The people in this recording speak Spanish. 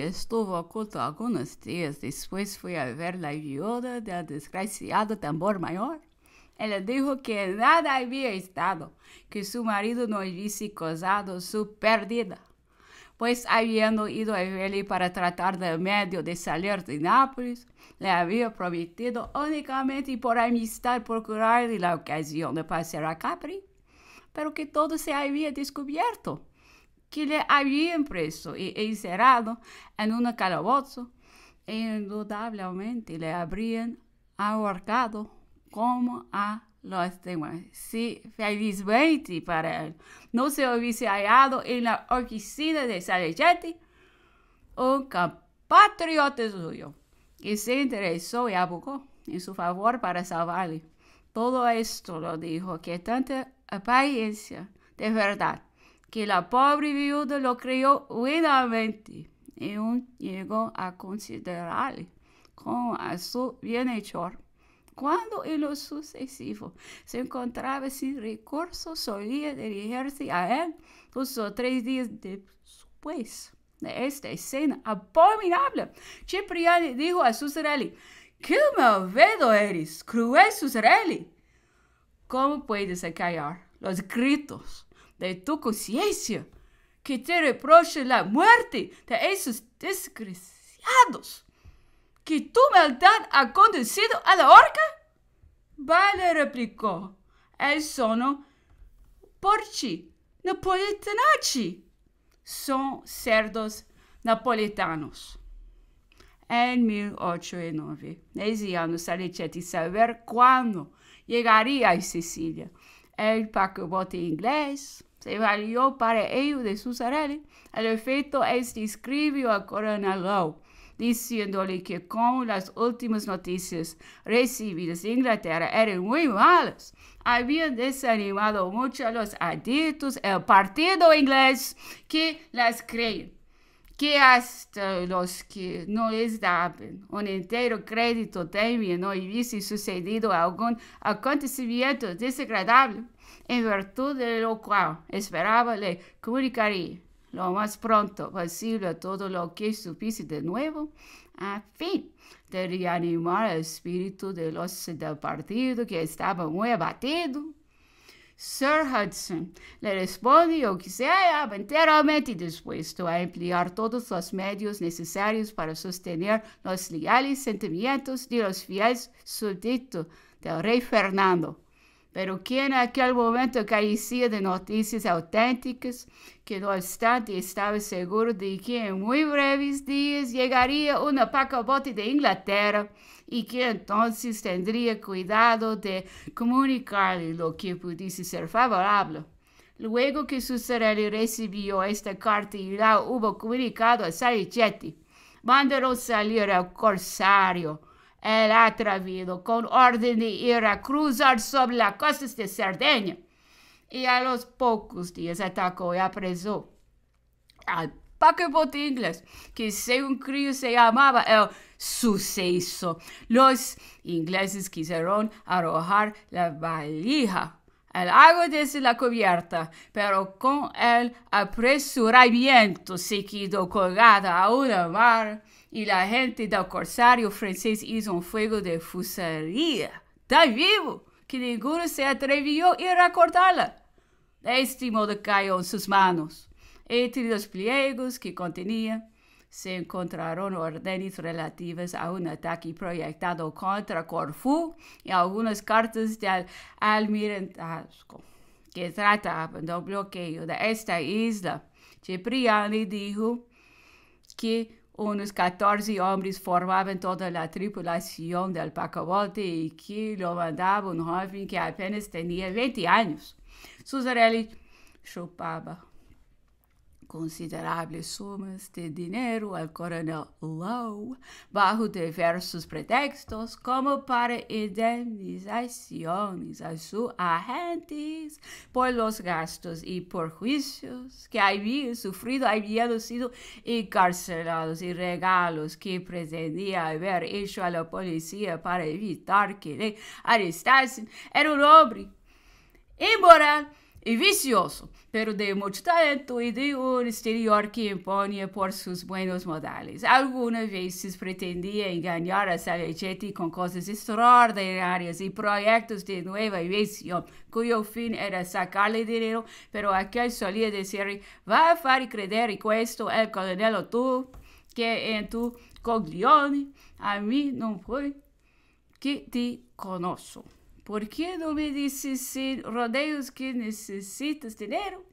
estuvo oculto algunos días después fui a ver la viuda del desgraciado tambor mayor. Ella dijo que nada había estado, que su marido no hubiese causado su pérdida, pues habiendo ido a verle para tratar de medio de salir de Nápoles, le había prometido únicamente por amistad procurarle la ocasión de pasar a Capri, pero que todo se había descubierto que le habían preso y e encerrado en un calabozo, indudablemente le habrían ahorcado como a los demás. Si felizmente para él no se hubiese hallado en la oficina de Salicetti un compatriota suyo que se interesó y abogó en su favor para salvarle. Todo esto lo dijo que tanta apariencia de verdad que la pobre viuda lo creyó huidamente y un llegó a considerarle como a su bienhechor. Cuando en lo sucesivo se encontraba sin recursos, solía dirigirse a él dos tres días después de esta escena abominable. Cipriani dijo a Susarelli, ¡Qué malvado eres, cruel Susarelli! ¿Cómo puedes callar los gritos de tu consciência que te reproche a morte de esses desgraciados que tu maldade ha conducido a la horca? Vale replicou El sono porci napolitanaci são cerdos napolitanos. Em 1809, nesse ano, saber quando chegaria a Sicília. Ele pagou bote inglês, Se valió para ello de sus Al efecto, este escribió a Coronel diciéndole que con las últimas noticias recibidas de Inglaterra eran muy malas, habían desanimado mucho a los adictos al partido inglés que las creen. que hasta é los que no les daban un entero crédito temían no hubiese sucedido algún acontecimiento desagradable, en virtud de lo cual esperaba le comunicaría lo más pronto posible todo lo que supiese de nuevo, a fin de reanimar el espíritu de los del partido que estaba muy abatido Sir Hudson le respondió que se hallaba enteramente dispuesto a emplear todos los medios necesarios para sostener los leales sentimientos de los fieles súbditos del rey Fernando. Pero que en aquel momento carecía de noticias auténticas, que no obstante estaba seguro de que en muy breves días llegaría una pacabote de Inglaterra y que entonces tendría cuidado de comunicarle lo que pudiese ser favorable. Luego que Susarelli recibió esta carta y la hubo comunicado a Salicetti, mandaron salir al corsario el atrevido, con orden de ir a cruzar sobre las costas de Cerdeña. Y a los pocos días atacó y apresó al paquebote inglés, que según crío se llamaba el suceso. Los ingleses quisieron arrojar la valija el agua desde la cubierta, pero con el apresuramiento se quedó colgada a una mar y la gente del corsario francés hizo un fuego de fusería tan vivo que ninguno se atrevió a ir a cortarla. De este modo cayó en sus manos, entre los pliegos que contenía se encontraron órdenes relativas a un ataque proyectado contra Corfu y algunas cartas del almirantazgo que trataban del bloqueo de esta isla. Cipriani dijo que unos 14 hombres formaban toda la tripulación del pacabote y que lo mandaba un joven que apenas tenía 20 años. Suzarelli chupaba considerables sumas de dinero al coronel Lowe bajo diversos pretextos como para indemnizaciones a sus agentes por los gastos y por perjuicios que había sufrido, habiendo sido encarcelados y regalos que pretendía haber hecho a la policía para evitar que le arrestasen, era un hombre inmoral e vicioso, pero de muito talento e de um exterior que impõe por seus buenos modales. Algumas vezes pretendia engañar a Saligetti com coisas extraordinárias e projetos de nova invenção, cuyo fin era sacarle dinheiro. pero aquel solía dizer, va a far creer esto el coronel tu, que en tu coglione a mí no foi que te conozco. ¿Por qué no me dices sin eh, rodeos que necesitas dinero?